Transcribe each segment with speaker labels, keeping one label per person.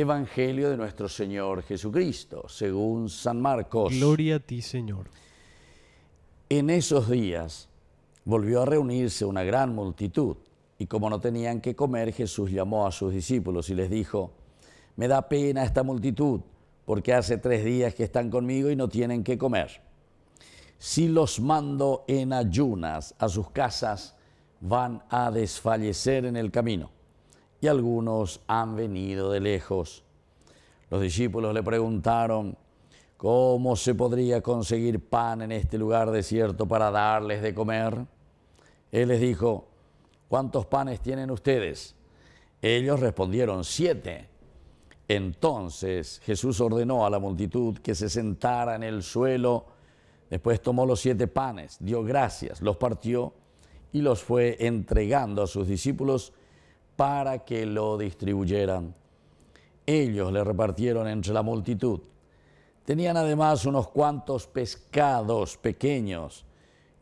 Speaker 1: Evangelio de nuestro Señor Jesucristo, según San Marcos. Gloria a ti, Señor. En esos días volvió a reunirse una gran multitud, y como no tenían que comer, Jesús llamó a sus discípulos y les dijo, Me da pena esta multitud, porque hace tres días que están conmigo y no tienen que comer. Si los mando en ayunas a sus casas, van a desfallecer en el camino y algunos han venido de lejos. Los discípulos le preguntaron, ¿cómo se podría conseguir pan en este lugar desierto para darles de comer? Él les dijo, ¿cuántos panes tienen ustedes? Ellos respondieron, siete. Entonces Jesús ordenó a la multitud que se sentara en el suelo, después tomó los siete panes, dio gracias, los partió y los fue entregando a sus discípulos para que lo distribuyeran. Ellos le repartieron entre la multitud. Tenían además unos cuantos pescados pequeños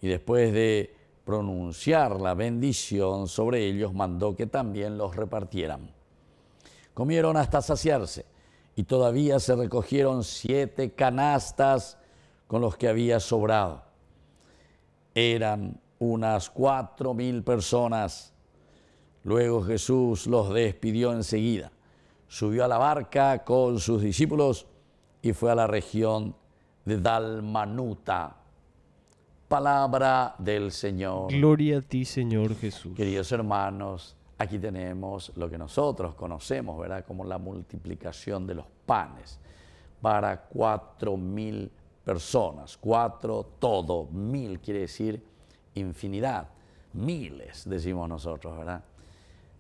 Speaker 1: y después de pronunciar la bendición sobre ellos mandó que también los repartieran. Comieron hasta saciarse y todavía se recogieron siete canastas con los que había sobrado. Eran unas cuatro mil personas Luego Jesús los despidió enseguida, subió a la barca con sus discípulos y fue a la región de Dalmanuta. Palabra del Señor. Gloria a ti, Señor Jesús. Queridos hermanos, aquí tenemos lo que nosotros conocemos, ¿verdad? Como la multiplicación de los panes para cuatro mil personas. Cuatro, todo, mil quiere decir infinidad. Miles, decimos nosotros, ¿verdad?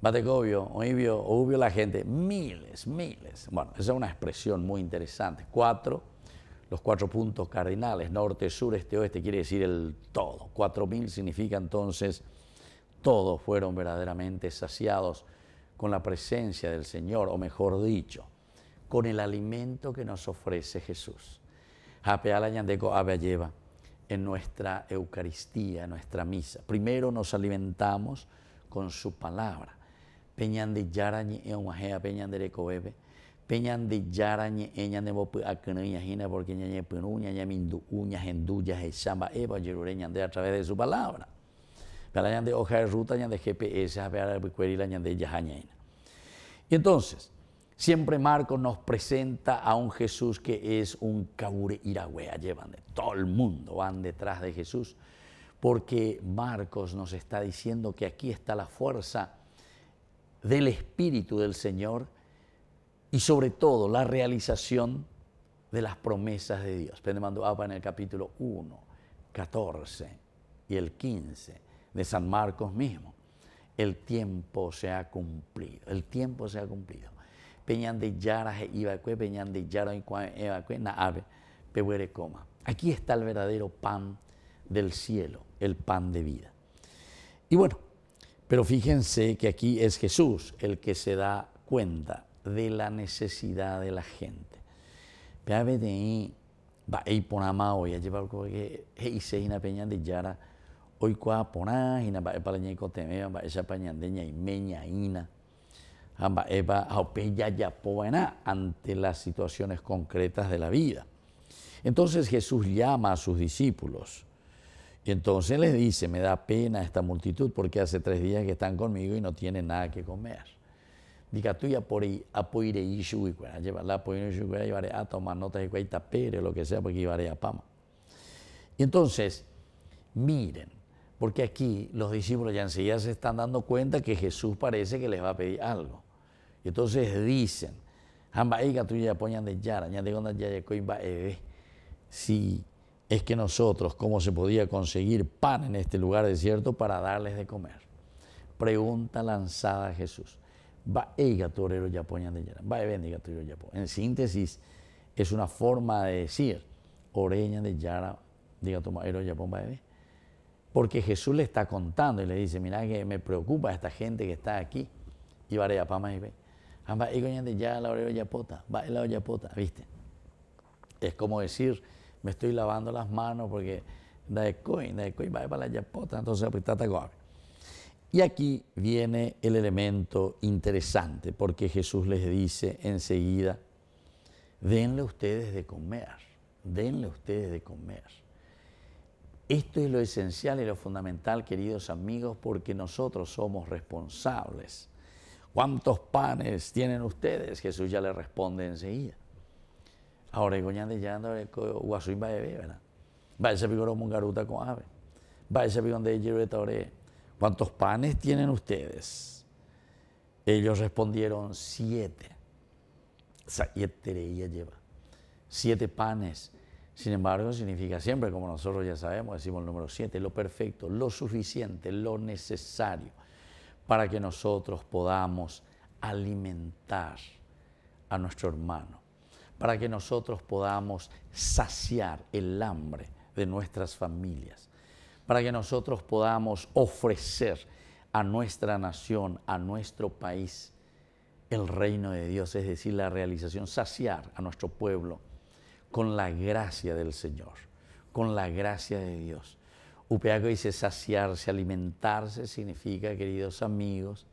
Speaker 1: Bategobio, Oibio, obvio la gente, miles, miles. Bueno, esa es una expresión muy interesante. Cuatro, los cuatro puntos cardinales, norte, sur, este, oeste, quiere decir el todo. Cuatro mil significa entonces todos fueron verdaderamente saciados con la presencia del Señor, o mejor dicho, con el alimento que nos ofrece Jesús. lleva en nuestra Eucaristía, en nuestra misa. Primero nos alimentamos con su palabra peñande Jara ñe'e og̃uahẽva Peñan de Yarañe, ñande de ñe'ẽ ñandembopy'akyrỹi ñahína porque ñañepyrũ ñañamindu'u ñahendu jahecha eva, ojerure ñande a través de su palabra pero ñande hoja de ruta ñande gps ha pe'ala ypykuérila ñande jaha y entonces Siempre Marcos nos presenta a un Jesús que es un cabure iragüea. Llevan de todo el mundo, van detrás de Jesús, porque Marcos nos está diciendo que aquí está la fuerza del Espíritu del Señor y sobre todo la realización de las promesas de Dios. en el capítulo 1, 14 y el 15 de San Marcos mismo. El tiempo se ha cumplido, el tiempo se ha cumplido. Peñan de Yara, Peñan de Yara, Coma. Aquí está el verdadero pan del cielo, el pan de vida. Y bueno, pero fíjense que aquí es Jesús el que se da cuenta de la necesidad de la gente. PABDI va a ponama hoy, a llevar que heise y peña de yara, hoy cua poná, y para ñeco temea, va esa pañandeña y meña ina, va a ya ante las situaciones concretas de la vida. Entonces Jesús llama a sus discípulos y entonces les dice, me da pena esta multitud porque hace tres días que están conmigo y no tienen nada que comer. Diga tú ya por apoire y llevarla llevará y llevaré a tomar notas y tapere, lo que sea, porque llevaré a pama. Y entonces, miren, porque aquí los discípulos ya se están dando cuenta que Jesús parece que les va a pedir algo. Y entonces dicen, Hamba, de yara, ya de ya si es que nosotros, cómo se podía conseguir pan en este lugar desierto para darles de comer. Pregunta lanzada a Jesús. Va ya Va ya En síntesis, es una forma de decir, oreña de yara, diga tomaero ya va Porque Jesús le está contando y le dice, mira que me preocupa esta gente que está aquí. Y va, pama y ve. la va ¿viste? Es como decir, me estoy lavando las manos porque da da va para la yapota, entonces pues, Y aquí viene el elemento interesante, porque Jesús les dice enseguida, denle ustedes de comer, denle ustedes de comer. Esto es lo esencial y lo fundamental, queridos amigos, porque nosotros somos responsables. ¿Cuántos panes tienen ustedes? Jesús ya le responde enseguida. Eh, ¿verdad? Va ese garuta con ave. Va ese eh. ¿Cuántos panes tienen ustedes? Ellos respondieron siete. Este lleva. Siete panes. Sin embargo, significa siempre, como nosotros ya sabemos, decimos el número siete, lo perfecto, lo suficiente, lo necesario para que nosotros podamos alimentar a nuestro hermano para que nosotros podamos saciar el hambre de nuestras familias, para que nosotros podamos ofrecer a nuestra nación, a nuestro país, el reino de Dios, es decir, la realización, saciar a nuestro pueblo con la gracia del Señor, con la gracia de Dios. Upeaco dice saciarse, alimentarse, significa, queridos amigos,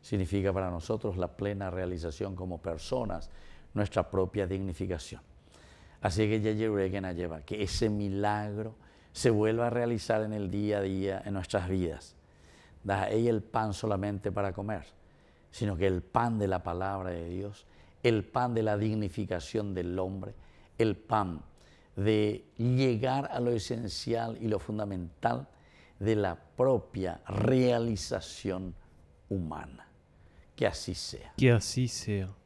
Speaker 1: significa para nosotros la plena realización como personas, nuestra propia dignificación. Así que ya Reagan a lleva que ese milagro se vuelva a realizar en el día a día, en nuestras vidas. Da ella el pan solamente para comer, sino que el pan de la palabra de Dios, el pan de la dignificación del hombre, el pan de llegar a lo esencial y lo fundamental de la propia realización humana. Que así sea. Que así sea.